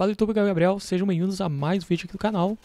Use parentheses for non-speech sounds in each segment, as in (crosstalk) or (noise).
Fala YouTube, Gabriel, sejam bem-vindos a mais um vídeo aqui do canal.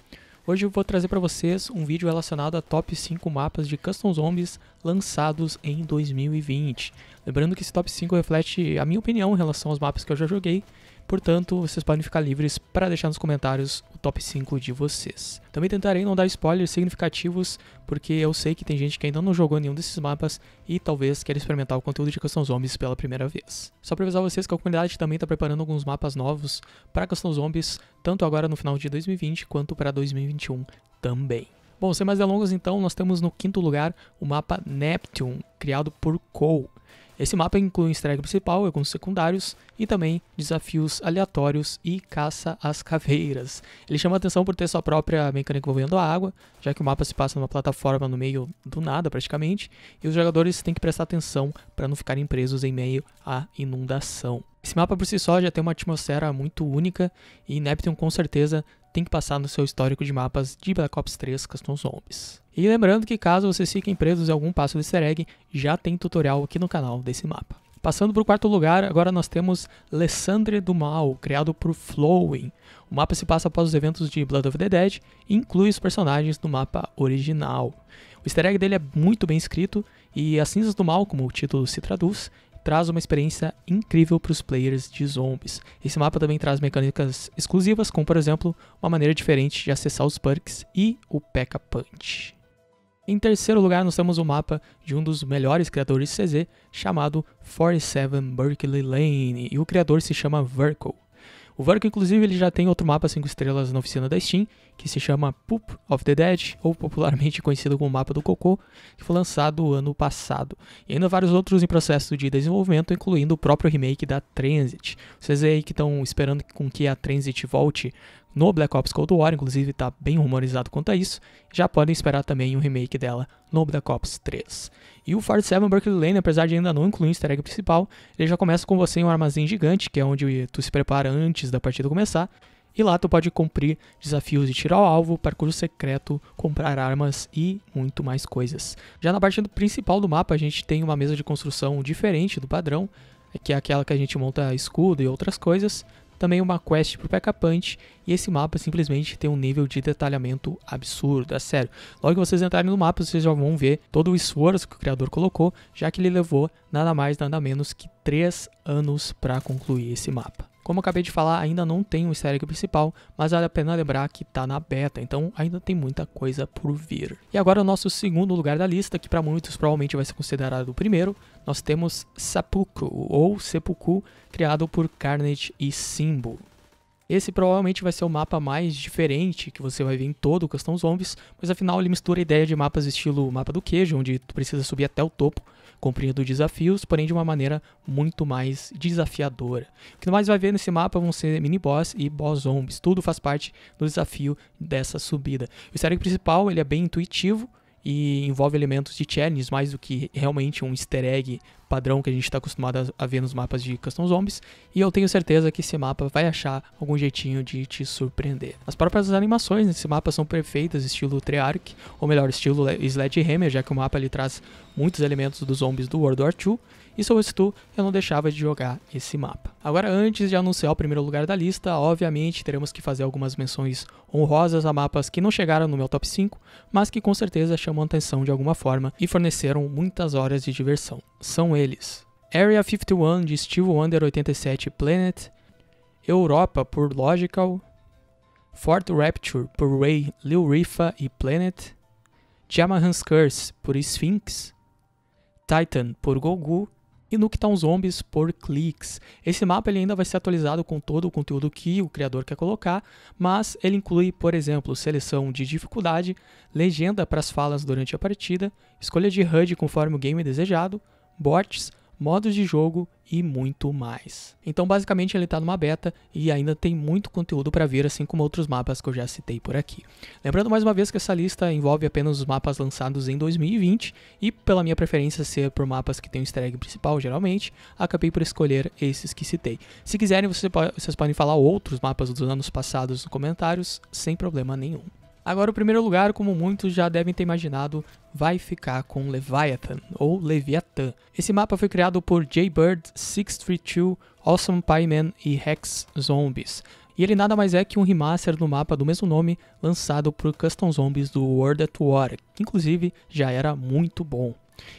Hoje eu vou trazer para vocês um vídeo relacionado a top 5 mapas de Custom Zombies lançados em 2020. Lembrando que esse top 5 reflete a minha opinião em relação aos mapas que eu já joguei Portanto, vocês podem ficar livres para deixar nos comentários o top 5 de vocês. Também tentarei não dar spoilers significativos, porque eu sei que tem gente que ainda não jogou nenhum desses mapas e talvez queira experimentar o conteúdo de Custom Zombies pela primeira vez. Só para avisar vocês que a comunidade também está preparando alguns mapas novos para Custom Zombies, tanto agora no final de 2020 quanto para 2021 também. Bom, sem mais delongas então, nós temos no quinto lugar o mapa Neptune, criado por Cole esse mapa inclui um easter egg principal, alguns secundários e também desafios aleatórios e caça às caveiras. Ele chama atenção por ter sua própria mecânica envolvendo a água, já que o mapa se passa numa plataforma no meio do nada praticamente, e os jogadores têm que prestar atenção para não ficarem presos em meio à inundação. Esse mapa por si só já tem uma atmosfera muito única e Neptune com certeza tem que passar no seu histórico de mapas de Black Ops 3 Custom Zombies. E lembrando que caso vocês fiquem presos em algum passo do easter egg, já tem tutorial aqui no canal desse mapa. Passando para o quarto lugar, agora nós temos Lessandre do Mal, criado por Flowing. O mapa se passa após os eventos de Blood of the Dead e inclui os personagens do mapa original. O easter egg dele é muito bem escrito e As Cinzas do Mal, como o título se traduz, traz uma experiência incrível para os players de zombies. Esse mapa também traz mecânicas exclusivas, como por exemplo, uma maneira diferente de acessar os perks e o P.E.K.K.A. Punch. Em terceiro lugar, nós temos o um mapa de um dos melhores criadores de CZ, chamado 47 Berkeley Lane, e o criador se chama Verkle. O Vertigo, inclusive, ele já tem outro mapa 5 estrelas na oficina da Steam, que se chama Poop of the Dead, ou popularmente (laughs) conhecido como Mapa do Cocô, que foi lançado ano passado. E ainda vários outros em processo de desenvolvimento, incluindo o próprio remake da Transit. Vocês aí que estão esperando com que a Transit volte no Black Ops Cold War, inclusive está bem rumorizado quanto a isso. Já podem esperar também um remake dela no Black Ops 3. E o Far 7 Berkeley Lane, apesar de ainda não incluir o easter egg principal, ele já começa com você em um armazém gigante, que é onde tu se prepara antes da partida começar, e lá tu pode cumprir desafios de tirar o alvo, percurso secreto, comprar armas e muito mais coisas. Já na parte principal do mapa, a gente tem uma mesa de construção diferente do padrão, que é aquela que a gente monta escudo e outras coisas também uma quest pro Pekka Punch, e esse mapa simplesmente tem um nível de detalhamento absurdo, é sério. Logo que vocês entrarem no mapa, vocês já vão ver todo o esforço que o criador colocou, já que ele levou nada mais, nada menos que 3 anos para concluir esse mapa. Como eu acabei de falar, ainda não tem um easter principal, mas vale a pena lembrar que tá na beta, então ainda tem muita coisa por vir. E agora o nosso segundo lugar da lista, que para muitos provavelmente vai ser considerado o primeiro, nós temos Seppuku, ou Sepuku, criado por Carnage e Simbo. Esse provavelmente vai ser o mapa mais diferente que você vai ver em todo o Custom Zombies, pois afinal ele mistura a ideia de mapas estilo mapa do queijo, onde tu precisa subir até o topo, cumprindo desafios, porém de uma maneira muito mais desafiadora. O que mais vai ver nesse mapa vão ser mini-boss e boss zombies, tudo faz parte do desafio dessa subida. O cenário principal ele é bem intuitivo, e envolve elementos de challenges mais do que realmente um easter egg padrão que a gente está acostumado a ver nos mapas de Custom Zombies, e eu tenho certeza que esse mapa vai achar algum jeitinho de te surpreender. As próprias animações nesse mapa são perfeitas, estilo Treyarch, ou melhor, estilo Sledgehammer, já que o mapa ele traz muitos elementos dos zombies do World War II, e se eu fosse tu, eu não deixava de jogar esse mapa. Agora, antes de anunciar o primeiro lugar da lista, obviamente teremos que fazer algumas menções honrosas a mapas que não chegaram no meu top 5, mas que com certeza chamam atenção de alguma forma e forneceram muitas horas de diversão são eles: Area 51 de Steve Wonder 87 Planet, Europa por Logical, Fort Rapture por Ray, Lil Rifa e Planet, Jamahan's Curse por Sphinx, Titan por Gogu e Nuketown Zombies por Clix. Esse mapa ele ainda vai ser atualizado com todo o conteúdo que o criador quer colocar, mas ele inclui, por exemplo, seleção de dificuldade, legenda para as falas durante a partida, escolha de HUD conforme o game desejado, bots, modos de jogo e muito mais. Então, basicamente, ele está numa beta e ainda tem muito conteúdo para ver assim como outros mapas que eu já citei por aqui. Lembrando mais uma vez que essa lista envolve apenas os mapas lançados em 2020 e, pela minha preferência ser por mapas que tem um easter egg principal, geralmente, acabei por escolher esses que citei. Se quiserem, vocês podem falar outros mapas dos anos passados nos comentários, sem problema nenhum. Agora, o primeiro lugar, como muitos já devem ter imaginado, vai ficar com Leviathan, ou Leviathan. Esse mapa foi criado por Jaybird, 632, Awesome Pieman e Hex Zombies. E ele nada mais é que um remaster do mapa do mesmo nome, lançado por Custom Zombies do World at War, que inclusive já era muito bom.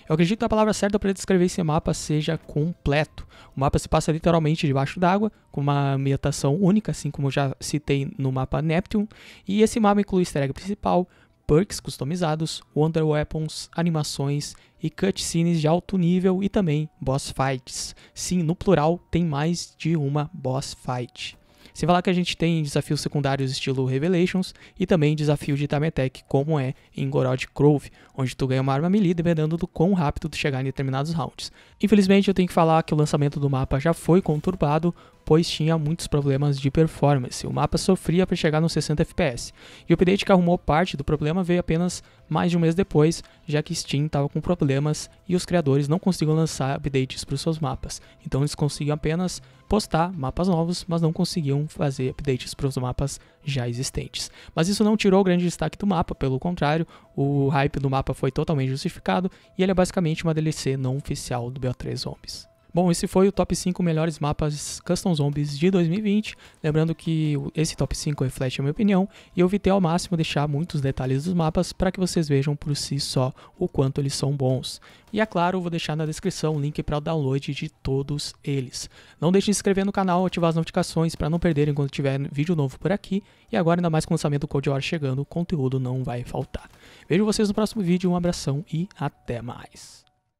Eu acredito que a palavra certa para descrever esse mapa seja completo. O mapa se passa literalmente debaixo d'água, com uma ambientação única, assim como já citei no mapa Neptune, e esse mapa inclui easter egg principal, perks customizados, Wonder Weapons, animações e cutscenes de alto nível e também boss fights. Sim, no plural, tem mais de uma boss fight. Sem falar que a gente tem desafios secundários estilo Revelations e também desafio de time attack, como é em Gorod Grove, onde tu ganha uma arma melee dependendo do quão rápido tu chegar em determinados rounds. Infelizmente eu tenho que falar que o lançamento do mapa já foi conturbado, pois tinha muitos problemas de performance. O mapa sofria para chegar nos 60 FPS. E o update que arrumou parte do problema veio apenas mais de um mês depois, já que Steam estava com problemas e os criadores não conseguiam lançar updates para os seus mapas. Então eles conseguiam apenas postar mapas novos, mas não conseguiam fazer updates para os mapas já existentes. Mas isso não tirou o grande destaque do mapa, pelo contrário, o hype do mapa foi totalmente justificado e ele é basicamente uma DLC não oficial do BO3 Zombies. Bom, esse foi o top 5 melhores mapas Custom Zombies de 2020. Lembrando que esse top 5 reflete a minha opinião e eu evitei ao máximo deixar muitos detalhes dos mapas para que vocês vejam por si só o quanto eles são bons. E é claro, vou deixar na descrição o link para o download de todos eles. Não deixe de se inscrever no canal, ativar as notificações para não perderem quando tiver vídeo novo por aqui. E agora, ainda mais com o lançamento do Cold War chegando, conteúdo não vai faltar. Vejo vocês no próximo vídeo, um abração e até mais.